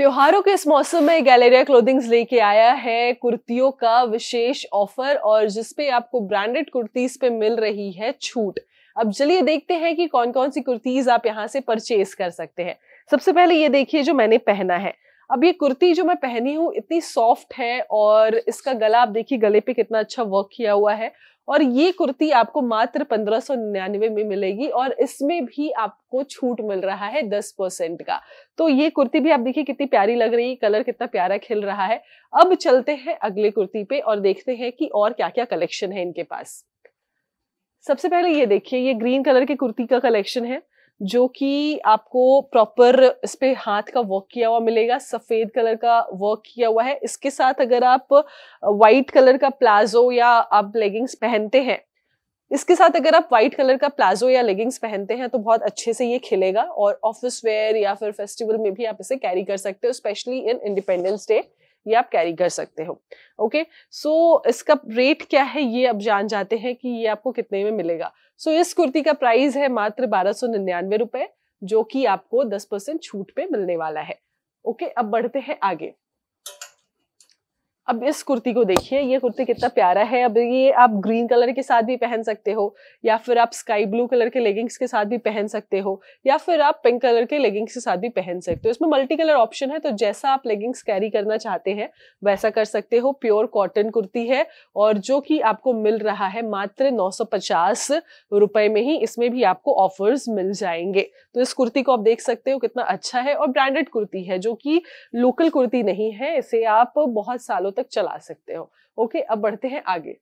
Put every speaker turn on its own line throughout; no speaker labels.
त्योहारों के इस मौसम में गैलेरिया क्लोथिंग्स लेके आया है कुर्तियों का विशेष ऑफर और जिसपे आपको ब्रांडेड कुर्तीज पे मिल रही है छूट अब चलिए देखते हैं कि कौन कौन सी कुर्तीज आप यहाँ से परचेज कर सकते हैं सबसे पहले ये देखिए जो मैंने पहना है अब ये कुर्ती जो मैं पहनी हूँ इतनी सॉफ्ट है और इसका गला आप देखिए गले पे कितना अच्छा वर्क किया हुआ है और ये कुर्ती आपको मात्र पंद्रह निन्यानवे में मिलेगी और इसमें भी आपको छूट मिल रहा है दस परसेंट का तो ये कुर्ती भी आप देखिए कितनी प्यारी लग रही है कलर कितना प्यारा खिल रहा है अब चलते हैं अगले कुर्ती पे और देखते हैं कि और क्या क्या कलेक्शन है इनके पास सबसे पहले ये देखिए ये ग्रीन कलर की कुर्ती का कलेक्शन है जो कि आपको प्रॉपर इस पे हाथ का वर्क किया हुआ मिलेगा सफेद कलर का वर्क किया हुआ है इसके साथ अगर आप वाइट कलर का प्लाजो या आप लेगिंग्स पहनते हैं इसके साथ अगर आप व्हाइट कलर का प्लाजो या लेगिंग्स पहनते हैं तो बहुत अच्छे से ये खिलेगा और ऑफिस वेयर या फिर फेस्टिवल में भी आप इसे कैरी कर सकते हो स्पेशली इन इंडिपेंडेंस डे ये आप कैरी कर सकते हो ओके सो so, इसका रेट क्या है ये अब जान जाते हैं कि ये आपको कितने में मिलेगा सो so, इस कुर्ती का प्राइस है मात्र बारह सौ निन्यानवे रुपए जो कि आपको दस परसेंट छूट पे मिलने वाला है ओके okay? अब बढ़ते हैं आगे अब इस कुर्ती को देखिए ये कुर्ती कितना प्यारा है अब ये आप ग्रीन कलर के साथ भी पहन सकते हो या फिर आप स्काई ब्लू कलर के लेगिंग्स के साथ भी पहन सकते हो या फिर आप पिंक कलर के लेगिंग्स के साथ भी पहन सकते हो इसमें मल्टी कलर ऑप्शन है तो जैसा आप लेगिंग्स कैरी करना चाहते हैं वैसा कर सकते हो प्योर कॉटन कुर्ती है और जो कि आपको मिल रहा है मात्र नौ रुपए में ही इसमें भी आपको ऑफर्स मिल जाएंगे तो इस कुर्ती को आप देख सकते हो कितना अच्छा है और ब्रांडेड कुर्ती है जो कि लोकल कुर्ती नहीं है इसे आप बहुत सालों किलो तक चला सकते हो ओके अब बढ़ते हैं आगे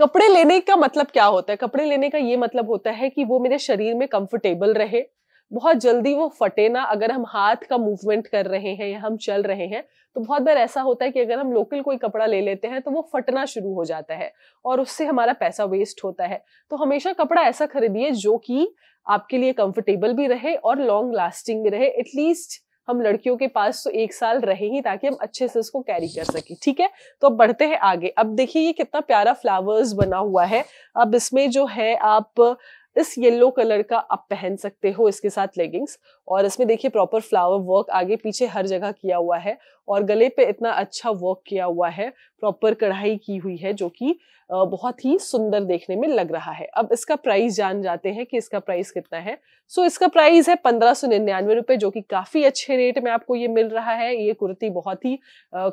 कपड़े लेने का मतलब क्या होता है कपड़े लेने का ये मतलब होता है कि वो मेरे शरीर में कंफर्टेबल रहे बहुत जल्दी वो फटे ना अगर हम हाथ का मूवमेंट कर रहे हैं या हम चल रहे हैं तो बहुत बार ऐसा होता है कि अगर हम लोकल कोई कपड़ा ले लेते हैं तो वो फटना शुरू हो जाता है और उससे हमारा पैसा वेस्ट होता है तो हमेशा कपड़ा ऐसा खरीदिए जो कि आपके लिए कंफर्टेबल भी रहे और लॉन्ग लास्टिंग भी रहे एटलीस्ट हम लड़कियों के पास तो एक साल रहे ही ताकि हम अच्छे से इसको कैरी कर सके ठीक है तो अब बढ़ते हैं आगे अब देखिए ये कितना प्यारा फ्लावर्स बना हुआ है अब इसमें जो है आप इस येलो कलर का आप पहन सकते हो इसके साथ लेगिंग्स और इसमें देखिए प्रॉपर फ्लावर वर्क आगे पीछे हर जगह किया हुआ है और गले पे इतना अच्छा वर्क किया हुआ है प्रॉपर कढ़ाई की हुई है जो कि बहुत ही सुंदर देखने में लग रहा है अब इसका प्राइस जान जाते हैं कि इसका प्राइस कितना है सो so, इसका प्राइस है पंद्रह सौ निन्यानवे रुपये जो कि काफ़ी अच्छे रेट में आपको ये मिल रहा है ये कुर्ती बहुत ही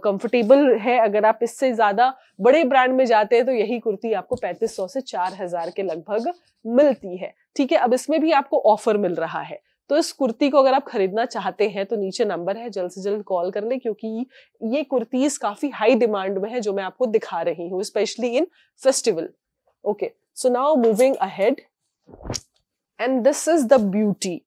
कंफर्टेबल है अगर आप इससे ज़्यादा बड़े ब्रांड में जाते हैं तो यही कुर्ती आपको पैंतीस सौ से चार हज़ार के लगभग मिलती है ठीक है अब इसमें भी आपको ऑफर मिल रहा है तो इस कुर्ती को अगर आप खरीदना चाहते हैं तो नीचे नंबर है जल्द से जल्द कॉल कर लें क्योंकि ये कुर्तीज काफी हाई डिमांड में है जो मैं आपको दिखा रही हूँ specially in festival okay so now moving ahead and this is the beauty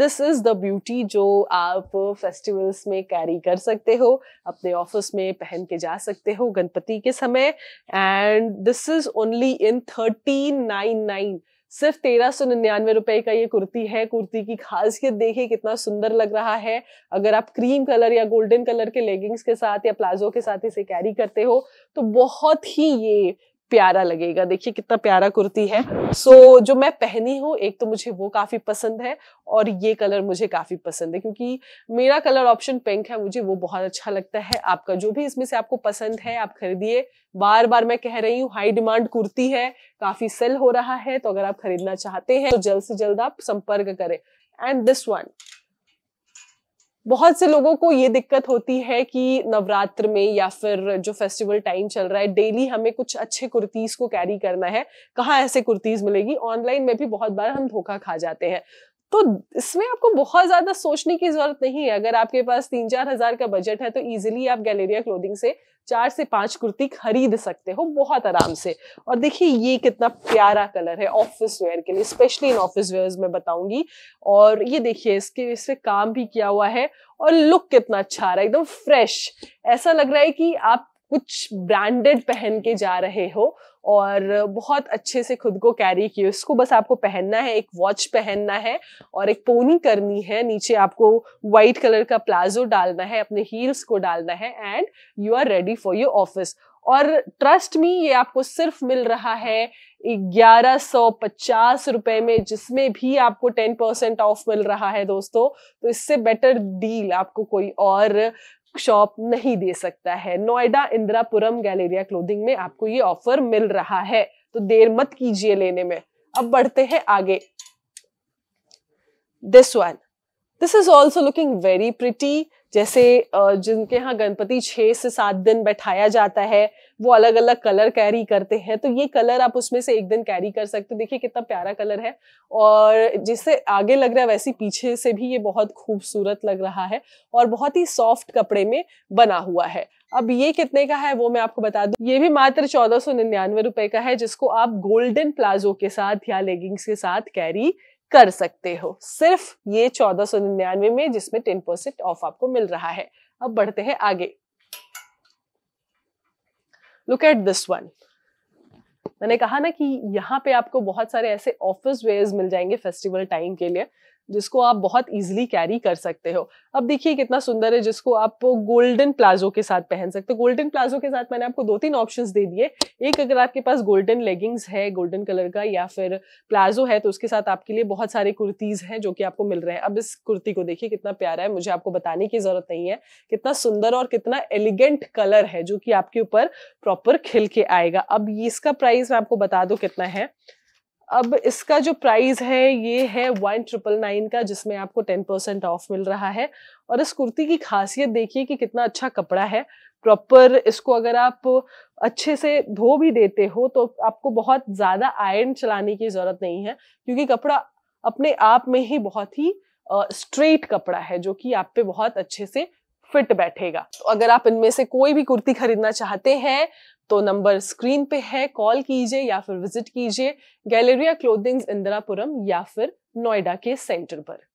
this is the beauty जो आप फेस्टिवल्स में कैरी कर सकते हो अपने ऑफिस में पहन के जा सकते हो गणपति के समय and this is only in thirteen nine nine सिर्फ तेरह सौ निन्यानवे रुपए का ये कुर्ती है कुर्ती की खासियत देखिए कितना सुंदर लग रहा है अगर आप क्रीम कलर या गोल्डन कलर के लेगिंग्स के साथ या प्लाजो के साथ इसे कैरी करते हो तो बहुत ही ये प्यारा लगेगा देखिए कितना प्यारा कुर्ती है सो so, जो मैं पहनी हूँ एक तो मुझे वो काफ़ी पसंद है और ये कलर मुझे काफ़ी पसंद है क्योंकि मेरा कलर ऑप्शन पिंक है मुझे वो बहुत अच्छा लगता है आपका जो भी इसमें से आपको पसंद है आप खरीदिए बार बार मैं कह रही हूँ हाई डिमांड कुर्ती है काफ़ी सेल हो रहा है तो अगर आप खरीदना चाहते हैं तो जल्द से जल्द आप संपर्क करें एंड दिस वन बहुत से लोगों को ये दिक्कत होती है कि नवरात्र में या फिर जो फेस्टिवल टाइम चल रहा है डेली हमें कुछ अच्छे कुर्तीज को कैरी करना है कहाँ ऐसे कुर्तीज मिलेगी ऑनलाइन में भी बहुत बार हम धोखा खा जाते हैं तो इसमें आपको बहुत ज्यादा सोचने की जरूरत नहीं है अगर आपके पास तीन चार हजार का बजट है तो इजिली आप गैलेरिया क्लोदिंग से चार से पांच कुर्ती खरीद सकते हो बहुत आराम से और देखिए ये कितना प्यारा कलर है ऑफिस वेयर के लिए स्पेशली इन ऑफिस वेयर में बताऊंगी और ये देखिए इसके इससे काम भी किया हुआ है और लुक कितना अच्छा आ रहा है एकदम फ्रेश ऐसा लग रहा है कि आप कुछ ब्रांडेड पहन के जा रहे हो और बहुत अच्छे से खुद को कैरी किए उसको बस आपको पहनना है एक वॉच पहनना है और एक पोनी करनी है नीचे आपको वाइट कलर का प्लाजो डालना है अपने हील्स को डालना है and you are ready for your office और ट्रस्ट मी ये आपको सिर्फ मिल रहा है ग्यारह सौ पचास रुपए में जिसमें भी आपको टेन परसेंट ऑफ मिल रहा है दोस्तों तो इससे बेटर डील आपको कोई और शॉप नहीं दे सकता है नोएडा इंदिरापुरम गैलेरिया क्लोथिंग में आपको ये ऑफर मिल रहा है तो देर मत कीजिए लेने में अब बढ़ते हैं आगे this one this is also looking very pretty जैसे जिनके यहाँ गणपति छः से सात दिन बैठाया जाता है वो अलग अलग कलर कैरी करते हैं तो ये कलर आप उसमें से एक दिन कैरी कर सकते हो देखिए कितना प्यारा कलर है और जिससे आगे लग रहा है वैसे पीछे से भी ये बहुत खूबसूरत लग रहा है और बहुत ही सॉफ्ट कपड़े में बना हुआ है अब ये कितने का है वो मैं आपको बता दूं ये भी मात्र चौदह सौ निन्यानवे रुपए का है जिसको आप गोल्डन प्लाजो के साथ या लेगिंग्स के साथ कैरी कर सकते हो सिर्फ ये चौदह सौ निन्यानवे में जिसमें टेन परसेंट ऑफ आपको मिल रहा है अब बढ़ते हैं आगे लुक एट दिस वन मैंने कहा ना कि यहाँ पे आपको बहुत सारे ऐसे ऑफिस वेयर्स मिल जाएंगे फेस्टिवल टाइम के लिए जिसको आप बहुत इजीली कैरी कर सकते हो अब देखिए कितना सुंदर है जिसको आप गोल्डन प्लाजो के साथ पहन सकते हो गोल्डन प्लाजो के साथ मैंने आपको दो तीन ऑप्शंस दे दिए एक अगर आपके पास गोल्डन लेगिंग्स है गोल्डन कलर का या फिर प्लाजो है तो उसके साथ आपके लिए बहुत सारे कुर्तीज़ हैं जो कि आपको मिल रहे हैं अब इस कुर्ती को देखिए कितना प्यारा है मुझे आपको बताने की ज़रूरत नहीं है कितना सुंदर और कितना एलिगेंट कलर है जो कि आपके ऊपर प्रॉपर खिल के आएगा अब इसका प्राइस मैं आपको बता दो कितना है अब इसका जो प्राइस है ये है वन ट्रिपल नाइन का जिसमें आपको टेन परसेंट ऑफ मिल रहा है और इस कुर्ती की खासियत देखिए कि कितना अच्छा कपड़ा है प्रॉपर इसको अगर आप अच्छे से धो भी देते हो तो आपको बहुत ज़्यादा आयरन चलाने की ज़रूरत नहीं है क्योंकि कपड़ा अपने आप में ही बहुत ही स्ट्रेट कपड़ा है जो कि आप पे बहुत अच्छे से फिट बैठेगा तो अगर आप इनमें से कोई भी कुर्ती खरीदना चाहते हैं तो नंबर स्क्रीन पे है कॉल कीजिए या फिर विजिट कीजिए गैलेरिया क्लोथिंग्स इंदिरापुरम या फिर नोएडा के सेंटर पर